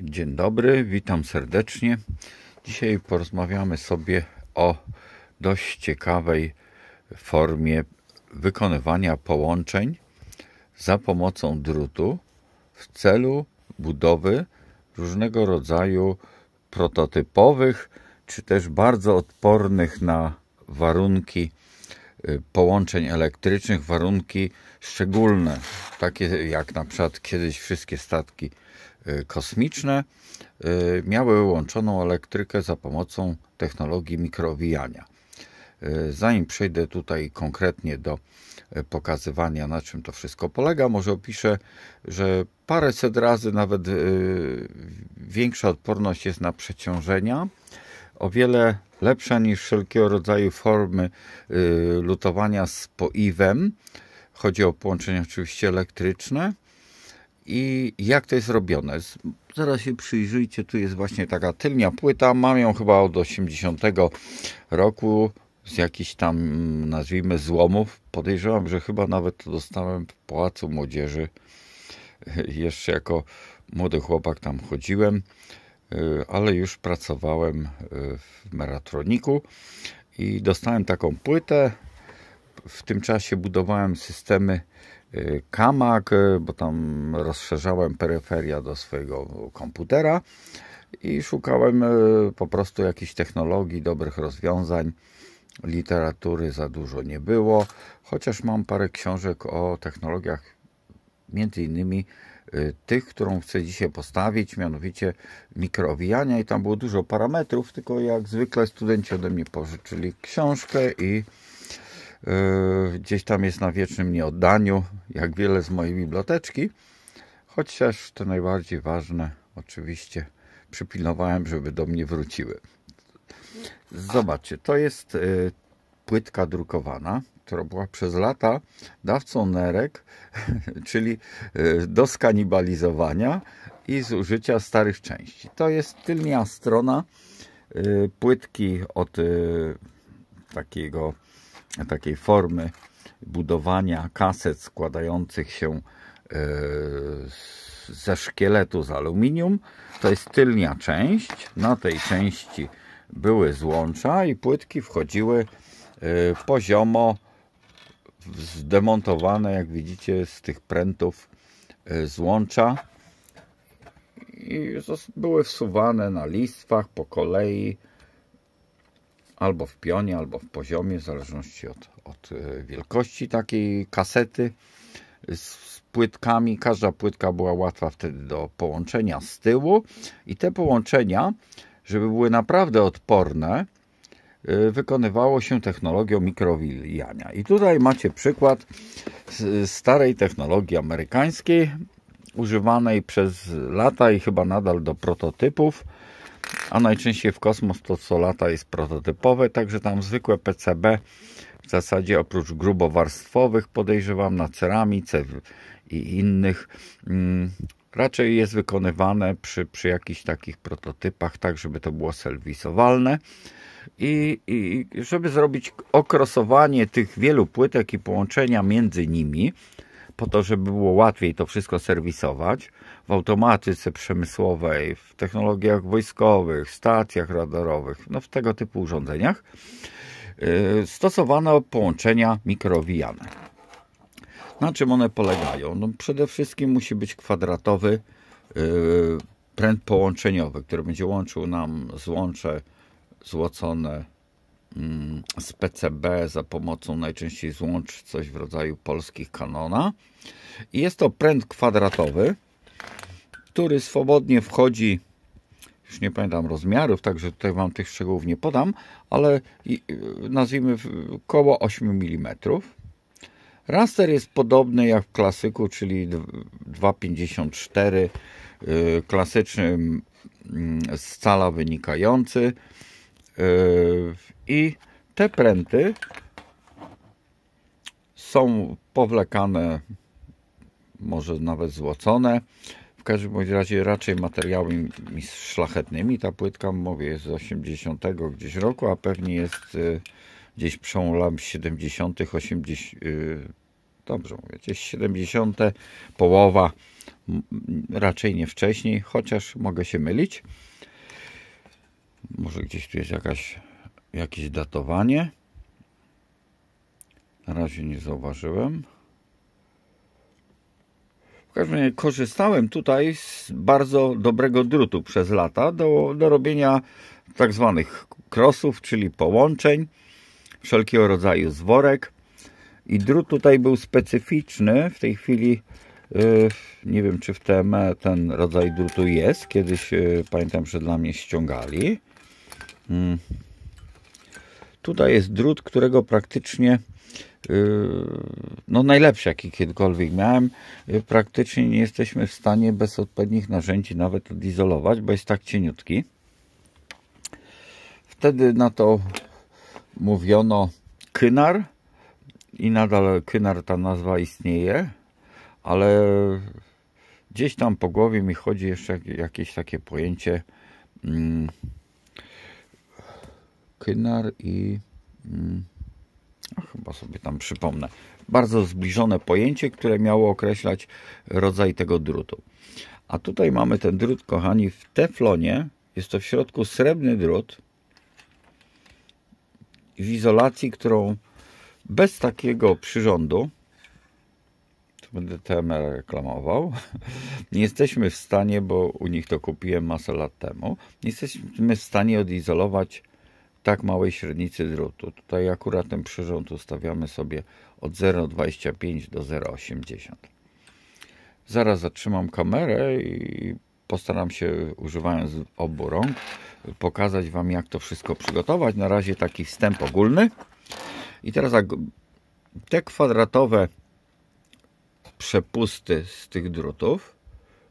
Dzień dobry, witam serdecznie. Dzisiaj porozmawiamy sobie o dość ciekawej formie wykonywania połączeń za pomocą drutu w celu budowy różnego rodzaju prototypowych czy też bardzo odpornych na warunki y, połączeń elektrycznych, warunki szczególne, takie jak na przykład kiedyś wszystkie statki E, kosmiczne e, miały łączoną elektrykę za pomocą technologii mikrowijania. E, zanim przejdę tutaj konkretnie do pokazywania, na czym to wszystko polega, może opiszę, że paręset razy nawet większa odporność jest na przeciążenia, o wiele lepsza niż wszelkiego rodzaju formy lutowania z poiwem. Chodzi o połączenia oczywiście elektryczne i jak to jest robione? Zaraz się przyjrzyjcie, tu jest właśnie taka tylnia płyta, mam ją chyba od 80 roku, z jakichś tam, mm, nazwijmy, złomów. Podejrzewam, że chyba nawet to dostałem w Pałacu Młodzieży. Jeszcze jako młody chłopak tam chodziłem, y, ale już pracowałem y, w Meratroniku i dostałem taką płytę. W tym czasie budowałem systemy Y, kamak, y, bo tam rozszerzałem peryferia do swojego komputera i szukałem y, po prostu jakichś technologii, dobrych rozwiązań. Literatury za dużo nie było, chociaż mam parę książek o technologiach, między innymi tych, którą chcę dzisiaj postawić, mianowicie mikrowijania i tam było dużo parametrów, tylko jak zwykle studenci ode mnie pożyczyli książkę i E, gdzieś tam jest na wiecznym nieoddaniu, jak wiele z mojej biblioteczki. Chociaż te najbardziej ważne oczywiście przypilnowałem, żeby do mnie wróciły. Zobaczcie, to jest e, płytka drukowana, która była przez lata dawcą nerek, czyli e, do skanibalizowania i zużycia starych części. To jest tylnia strona płytki od takiego takiej formy budowania kaset składających się e, ze szkieletu z aluminium. To jest tylnia część. Na tej części były złącza i płytki wchodziły e, poziomo zdemontowane, jak widzicie, z tych prętów e, złącza i były wsuwane na listwach po kolei albo w pionie, albo w poziomie, w zależności od, od e, wielkości takiej kasety z płytkami. Każda płytka była łatwa wtedy do połączenia z tyłu i te połączenia, żeby były naprawdę odporne, e, wykonywało się technologią mikrowijania. I tutaj macie przykład starej technologii amerykańskiej, używanej przez lata i chyba nadal do prototypów, a najczęściej w kosmos to co lata jest prototypowe, także tam zwykłe PCB w zasadzie oprócz grubowarstwowych podejrzewam na ceramice i innych mm, raczej jest wykonywane przy, przy jakichś takich prototypach, tak żeby to było serwisowalne. I, I żeby zrobić okrosowanie tych wielu płytek i połączenia między nimi, po to, żeby było łatwiej to wszystko serwisować, w automatyce przemysłowej, w technologiach wojskowych, stacjach radarowych, no w tego typu urządzeniach y, stosowano połączenia mikrowijane. Na czym one polegają? No przede wszystkim musi być kwadratowy y, pręd połączeniowy, który będzie łączył nam złącze złocone mm, z PCB za pomocą najczęściej złącz coś w rodzaju polskich kanona. I jest to pręd kwadratowy, który swobodnie wchodzi już nie pamiętam rozmiarów, także tutaj Wam tych szczegółów nie podam, ale y, nazwijmy koło 8 mm. Raster jest podobny jak w klasyku, czyli 2,54, y, klasyczny mm, z cala wynikający. Y, I te pręty są powlekane, może nawet złocone, każdym bądź razie raczej materiałami szlachetnymi. Ta płytka, mówię, jest z 80 gdzieś roku, a pewnie jest y, gdzieś przełom lat 70., 80. Y, dobrze mówię, gdzieś 70., połowa, raczej nie wcześniej, chociaż mogę się mylić. Może gdzieś tu jest jakaś, jakieś datowanie. Na razie nie zauważyłem każdym razie korzystałem tutaj z bardzo dobrego drutu przez lata do, do robienia tak zwanych krosów, czyli połączeń wszelkiego rodzaju zworek i drut tutaj był specyficzny w tej chwili yy, nie wiem czy w TME ten rodzaj drutu jest kiedyś yy, pamiętam, że dla mnie ściągali yy. tutaj jest drut, którego praktycznie Yy, no najlepszy, jaki kiedykolwiek miałem. Yy, praktycznie nie jesteśmy w stanie bez odpowiednich narzędzi nawet odizolować, bo jest tak cieniutki. Wtedy na to mówiono kynar i nadal kynar ta nazwa istnieje, ale gdzieś tam po głowie mi chodzi jeszcze jakieś takie pojęcie mm, kynar i... Mm, chyba sobie tam przypomnę. Bardzo zbliżone pojęcie, które miało określać rodzaj tego drutu. A tutaj mamy ten drut, kochani, w teflonie. Jest to w środku srebrny drut w izolacji, którą bez takiego przyrządu będę TMR reklamował. Nie jesteśmy w stanie, bo u nich to kupiłem masę lat temu, nie jesteśmy w stanie odizolować tak małej średnicy drutu. Tutaj akurat ten przyrząd ustawiamy sobie od 0,25 do 0,80. Zaraz zatrzymam kamerę i postaram się, używając obu rąk, pokazać Wam, jak to wszystko przygotować. Na razie taki wstęp ogólny. I teraz te kwadratowe przepusty z tych drutów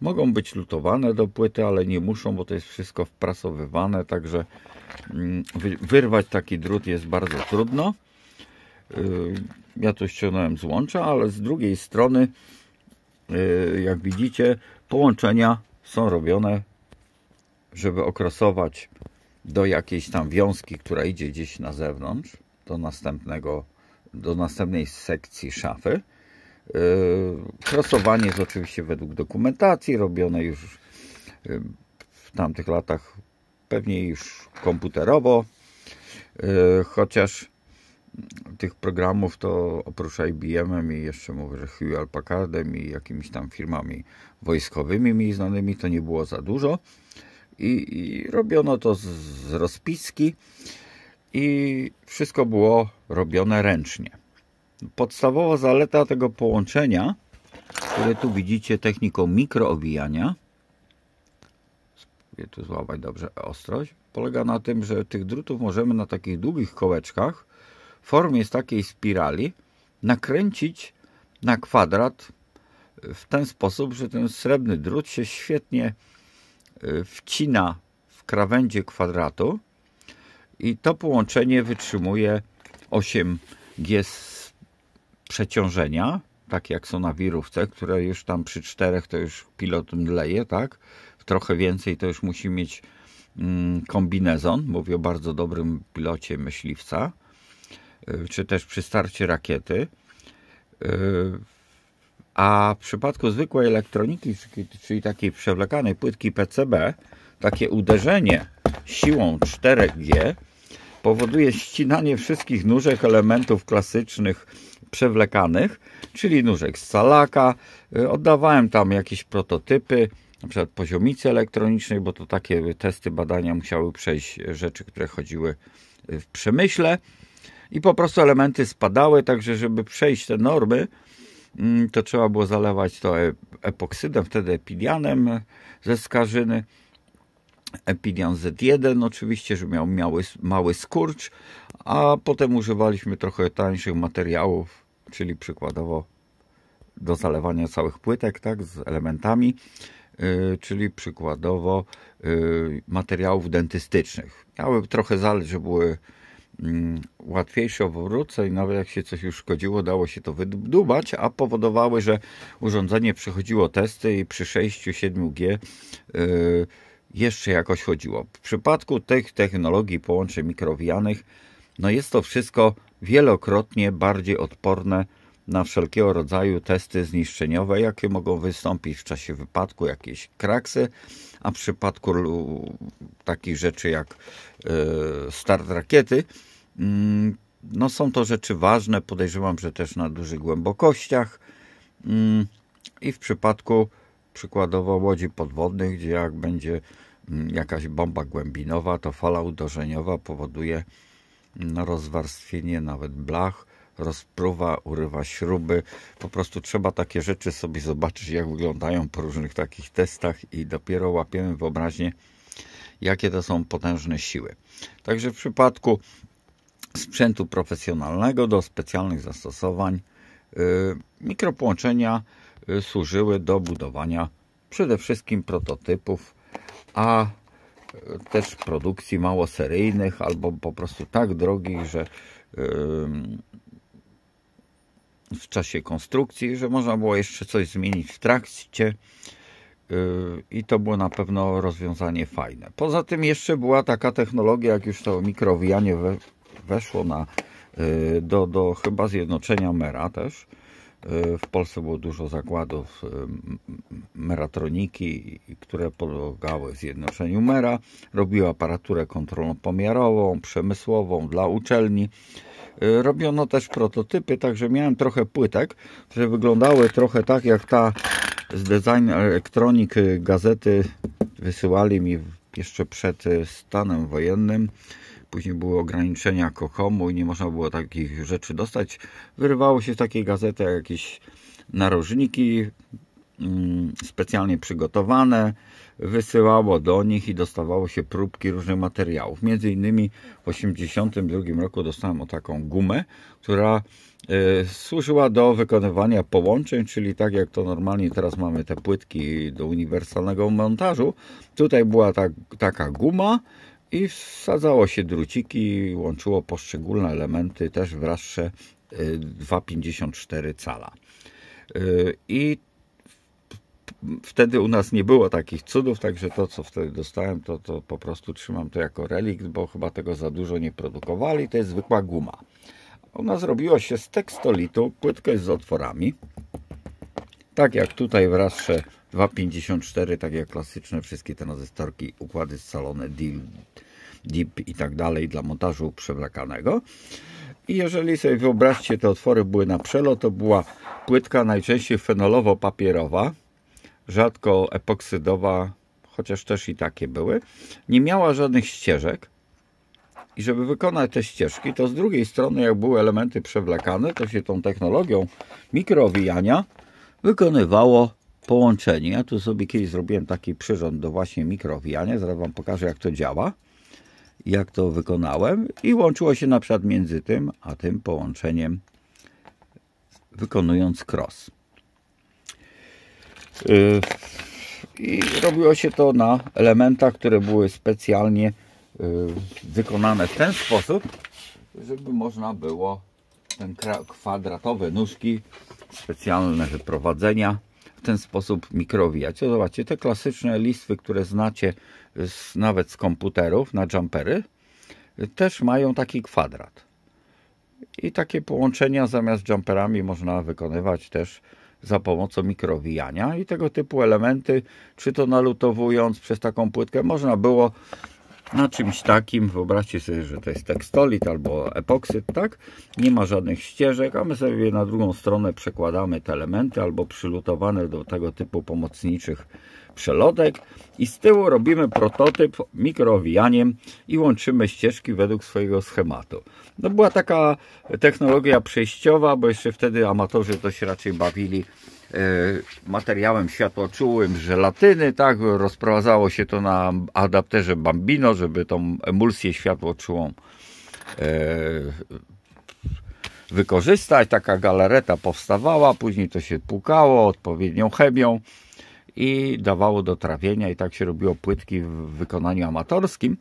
Mogą być lutowane do płyty, ale nie muszą, bo to jest wszystko wprasowywane, także mm, wyrwać taki drut jest bardzo trudno. Y, ja to ściągnąłem z łącza, ale z drugiej strony, y, jak widzicie, połączenia są robione, żeby okrasować do jakiejś tam wiązki, która idzie gdzieś na zewnątrz, do następnego, do następnej sekcji szafy. Trasowanie e, jest oczywiście według dokumentacji, robione już e, w tamtych latach pewnie już komputerowo, e, chociaż tych programów to oprócz IBM i jeszcze mówię, że Hewlett Packardem i jakimiś tam firmami wojskowymi mi znanymi to nie było za dużo i, i robiono to z, z rozpiski i wszystko było robione ręcznie. Podstawowa zaleta tego połączenia, które tu widzicie techniką mikroowijania, spróbuję tu złapać dobrze ostrość, polega na tym, że tych drutów możemy na takich długich kołeczkach w formie z takiej spirali nakręcić na kwadrat w ten sposób, że ten srebrny drut się świetnie y, wcina w krawędzie kwadratu i to połączenie wytrzymuje 8G przeciążenia, tak jak są na wirówce, które już tam przy czterech to już pilot mdleje, tak? trochę więcej to już musi mieć mm, kombinezon, mówię o bardzo dobrym pilocie myśliwca, y, czy też przy starcie rakiety. Y, a w przypadku zwykłej elektroniki, czyli takiej przewlekanej płytki PCB, takie uderzenie siłą 4G powoduje ścinanie wszystkich nóżek, elementów klasycznych przewlekanych, czyli nóżek z salaka. Y, oddawałem tam jakieś prototypy, na przykład poziomicy elektronicznej, bo to takie testy, badania musiały przejść rzeczy, które chodziły y, w przemyśle. I po prostu elementy spadały, także żeby przejść te normy, mm, to trzeba było zalewać to e, epoksydem, wtedy epidianem ze skarżyny. Epidian Z1 oczywiście, że miał mały, mały skurcz, a potem używaliśmy trochę tańszych materiałów, czyli przykładowo do zalewania całych płytek tak, z elementami, yy, czyli przykładowo yy, materiałów dentystycznych. Miały trochę zaleć, że były mm, łatwiejsze obróce i nawet jak się coś już szkodziło, dało się to wydubać, a powodowały, że urządzenie przechodziło testy i przy 6-7G y, jeszcze jakoś chodziło. W przypadku tych technologii połączeń mikrowijanych, no jest to wszystko wielokrotnie bardziej odporne na wszelkiego rodzaju testy zniszczeniowe, jakie mogą wystąpić w czasie wypadku, jakieś kraksy, a w przypadku takich rzeczy jak e, start rakiety, mm, no są to rzeczy ważne, podejrzewam, że też na dużych głębokościach mm, i w przypadku przykładowo łodzi podwodnych, gdzie jak będzie mm, jakaś bomba głębinowa, to fala uderzeniowa powoduje rozwarstwienie nawet blach, rozprówa, urywa śruby. Po prostu trzeba takie rzeczy sobie zobaczyć, jak wyglądają po różnych takich testach i dopiero łapiemy wyobraźnię, jakie to są potężne siły. Także w przypadku sprzętu profesjonalnego do specjalnych zastosowań y, mikropołączenia y, służyły do budowania przede wszystkim prototypów, a też produkcji mało seryjnych albo po prostu tak drogich, że w czasie konstrukcji, że można było jeszcze coś zmienić w trakcie y, i to było na pewno rozwiązanie fajne. Poza tym jeszcze była taka technologia, jak już to mikrowijanie weszło na, y, do, do chyba zjednoczenia mera też, Y, w Polsce było dużo zakładów y, meratroniki, które podlegały zjednoczeniu mera. Robiła aparaturę kontrolno-pomiarową, przemysłową dla uczelni. Y, robiono też prototypy, także miałem trochę płytek, które wyglądały trochę tak jak ta z Design elektronik gazety wysyłali mi jeszcze przed stanem wojennym później były ograniczenia kokomu i nie można było takich rzeczy dostać. Wyrywało się z takiej gazety jakieś narożniki mm, specjalnie przygotowane, wysyłało do nich i dostawało się próbki różnych materiałów. Między innymi w 1982 roku dostałem o taką gumę, która y, służyła do wykonywania połączeń, czyli tak jak to normalnie teraz mamy te płytki do uniwersalnego montażu. Tutaj była ta, taka guma, i wsadzało się druciki, łączyło poszczególne elementy też w rasze 2,54 y, cala. Y, I wtedy u nas nie było takich cudów, także to, co wtedy dostałem, to, to po prostu trzymam to jako relikt, bo chyba tego za dużo nie produkowali. To jest zwykła guma. Ona zrobiła się z tekstolitu, płytkę z otworami. Tak jak tutaj w Rassze 2.54, tak jak klasyczne wszystkie tranzystorki, układy scalone, deep i tak dalej dla montażu przewlekanego. I jeżeli sobie wyobraźcie, te otwory były na przelot, to była płytka najczęściej fenolowo-papierowa, rzadko epoksydowa, chociaż też i takie były. Nie miała żadnych ścieżek. I żeby wykonać te ścieżki, to z drugiej strony, jak były elementy przewlekane, to się tą technologią mikrowijania wykonywało połączenie. Ja tu sobie kiedyś zrobiłem taki przyrząd do właśnie mikrowijania. Zaraz Wam pokażę, jak to działa. Jak to wykonałem. I łączyło się na przykład między tym, a tym połączeniem wykonując cross. Y, I robiło się to na elementach, które były specjalnie y, wykonane w ten sposób, żeby można było ten kwadratowe nóżki, specjalne wyprowadzenia. W ten sposób mikrowijać. Zobaczcie, te klasyczne listwy, które znacie z, nawet z komputerów na jumpery, też mają taki kwadrat. I takie połączenia zamiast jumperami można wykonywać też za pomocą mikrowijania i tego typu elementy, czy to nalutowując przez taką płytkę, można było na czymś takim, wyobraźcie sobie, że to jest tekstolit albo epoksyd, tak? Nie ma żadnych ścieżek, a my sobie na drugą stronę przekładamy te elementy albo przylutowane do tego typu pomocniczych przelotek i z tyłu robimy prototyp mikroowijaniem i łączymy ścieżki według swojego schematu. No była taka technologia przejściowa, bo jeszcze wtedy amatorzy to się raczej bawili Y, materiałem światłoczułym żelatyny, tak, rozprowadzało się to na adapterze Bambino, żeby tą emulsję światłoczułą y, wykorzystać. Taka galareta powstawała, później to się pukało odpowiednią chemią i dawało do trawienia i tak się robiło płytki w wykonaniu amatorskim.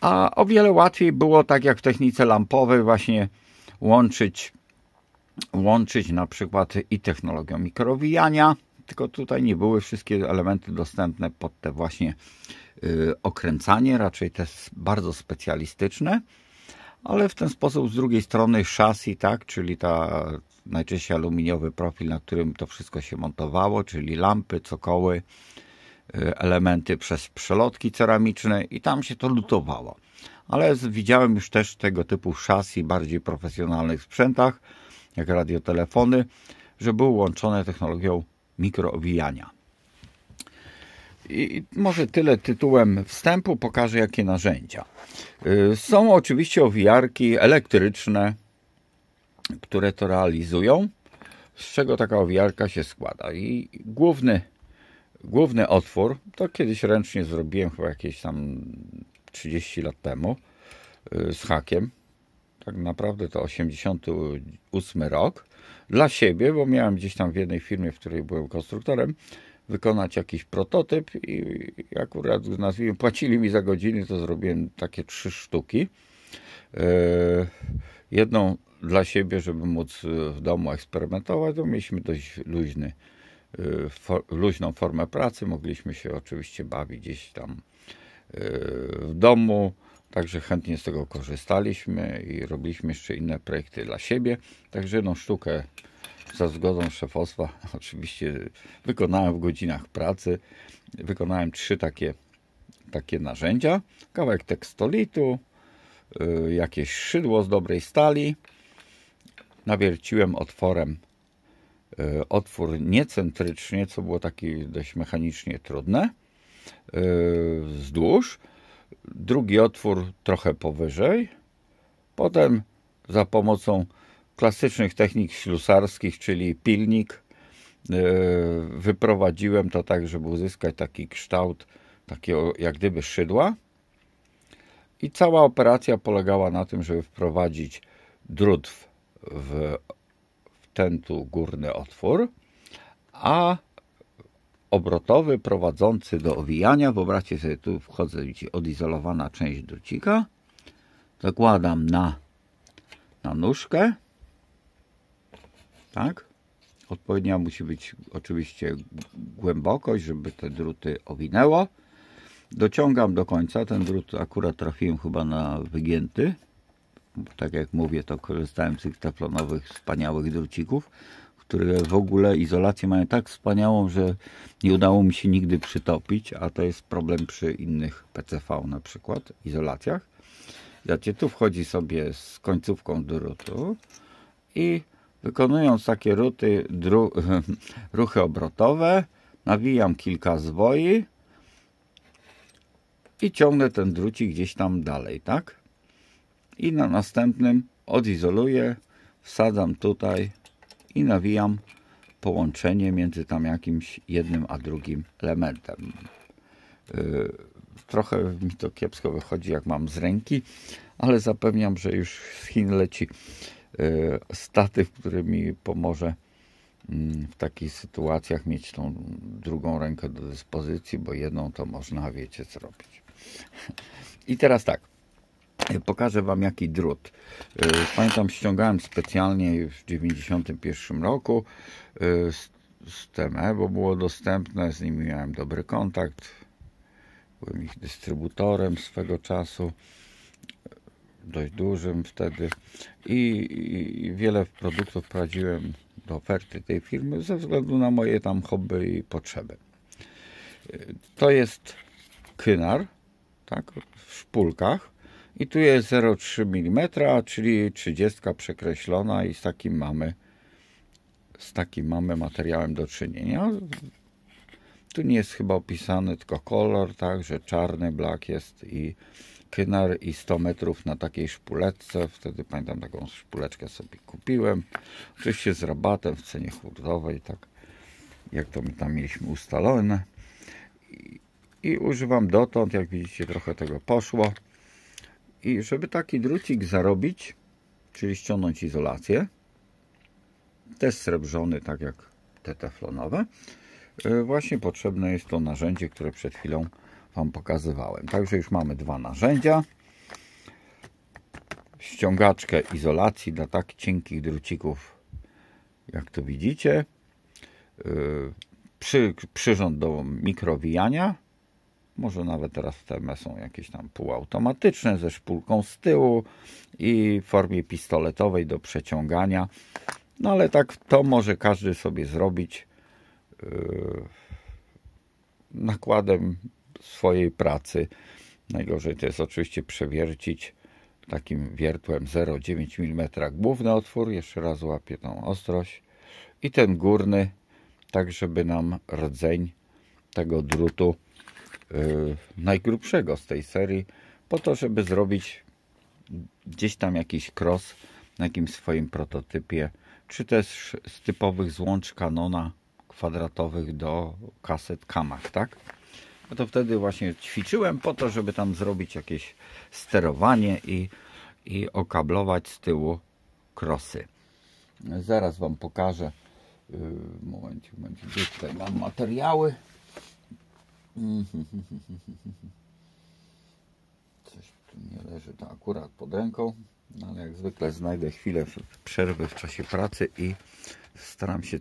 A o wiele łatwiej było, tak jak w technice lampowej, właśnie łączyć łączyć na przykład i technologią mikrowijania, tylko tutaj nie były wszystkie elementy dostępne pod te właśnie y, okręcanie, raczej te bardzo specjalistyczne, ale w ten sposób z drugiej strony szasi, tak, czyli ta najczęściej aluminiowy profil, na którym to wszystko się montowało, czyli lampy, cokoły, y, elementy przez przelotki ceramiczne i tam się to lutowało. Ale widziałem już też tego typu szasi bardziej profesjonalnych sprzętach, jak radiotelefony, że były łączone technologią mikroowijania. I może tyle tytułem wstępu, pokażę jakie narzędzia. Y, są oczywiście owijarki elektryczne, które to realizują, z czego taka owijarka się składa. I główny, główny otwór, to kiedyś ręcznie zrobiłem chyba jakieś tam 30 lat temu y, z hakiem tak naprawdę to 88 rok, dla siebie, bo miałem gdzieś tam w jednej firmie, w której byłem konstruktorem, wykonać jakiś prototyp i akurat, nazwijmy, płacili mi za godziny, to zrobiłem takie trzy sztuki. E, jedną dla siebie, żeby móc e, w domu eksperymentować, bo mieliśmy dość luźny, e, luźną formę pracy, mogliśmy się oczywiście bawić gdzieś tam w domu, Także chętnie z tego korzystaliśmy i robiliśmy jeszcze inne projekty dla siebie. Także jedną sztukę za zgodą szefostwa oczywiście wykonałem w godzinach pracy. Wykonałem trzy takie, takie narzędzia. Kawałek tekstolitu, y, jakieś szydło z dobrej stali. Nawierciłem otworem y, otwór niecentrycznie, co było takie dość mechanicznie trudne, y, wzdłuż drugi otwór trochę powyżej, potem za pomocą klasycznych technik ślusarskich, czyli pilnik, e, wyprowadziłem to tak, żeby uzyskać taki kształt takiego jak gdyby szydła. I cała operacja polegała na tym, żeby wprowadzić drut w, w ten tu górny otwór, a obrotowy prowadzący do owijania. Wyobraźcie sobie, tu wchodzę, widzicie, odizolowana część drucika. Zakładam na, na nóżkę. Tak? Odpowiednia musi być oczywiście głębokość, żeby te druty owinęło. Dociągam do końca. Ten drut akurat trafiłem chyba na wygięty. Tak jak mówię, to korzystałem z tych teflonowych wspaniałych drucików które w ogóle izolację mają tak wspaniałą, że nie udało mi się nigdy przytopić, a to jest problem przy innych PCV na przykład, izolacjach. Znacie, tu wchodzi sobie z końcówką do rutu i wykonując takie ruty, dru, ruchy obrotowe, nawijam kilka zwoi i ciągnę ten drucik gdzieś tam dalej, tak? I na następnym odizoluję, wsadzam tutaj i nawijam połączenie między tam jakimś jednym a drugim elementem. Y, trochę mi to kiepsko wychodzi, jak mam z ręki, ale zapewniam, że już z Chin leci y, statyw, który mi pomoże mm, w takich sytuacjach mieć tą drugą rękę do dyspozycji, bo jedną to można, wiecie co robić. I teraz tak. E, pokażę Wam jaki drut. E, pamiętam ściągałem specjalnie w 1991 roku e, z, z TME, bo było dostępne, z nimi miałem dobry kontakt. Byłem ich dystrybutorem swego czasu, dość dużym wtedy. I, i wiele produktów prowadziłem do oferty tej firmy ze względu na moje tam hobby i potrzeby. To jest kynar, tak, w szpulkach i tu jest 0,3 mm, czyli 30 przekreślona i z takim mamy z takim mamy materiałem do czynienia. Tu nie jest chyba opisany tylko kolor, tak, że czarny blak jest i kynar i 100 metrów na takiej szpuletce. Wtedy pamiętam taką szpuleczkę sobie kupiłem. Oczywiście z rabatem w cenie hurtowej, tak jak to my tam mieliśmy ustalone. I, I używam dotąd, jak widzicie trochę tego poszło. I żeby taki drucik zarobić, czyli ściągnąć izolację, też srebrzony, tak jak te teflonowe, y, właśnie potrzebne jest to narzędzie, które przed chwilą Wam pokazywałem. Także już mamy dwa narzędzia. Ściągaczkę izolacji dla tak cienkich drucików, jak to widzicie. Y, przy, przyrząd do mikrowijania może nawet teraz te są jakieś tam półautomatyczne ze szpulką z tyłu i w formie pistoletowej do przeciągania. No ale tak to może każdy sobie zrobić yy, nakładem swojej pracy. Najgorzej to jest oczywiście przewiercić takim wiertłem 0,9 mm główny otwór. Jeszcze raz łapię tą ostrość. I ten górny, tak żeby nam rdzeń tego drutu Y, najgrubszego z tej serii, po to, żeby zrobić gdzieś tam jakiś cross na jakimś swoim prototypie, czy też z typowych złącz kanona kwadratowych do kaset kamach, tak? No to wtedy właśnie ćwiczyłem po to, żeby tam zrobić jakieś sterowanie i, i okablować z tyłu krosy. Zaraz Wam pokażę. Momencik, y, momencik, gdzie tutaj mam materiały. Coś tu nie leży to akurat pod ręką, no ale jak zwykle znajdę chwilę przerwy w czasie pracy i staram się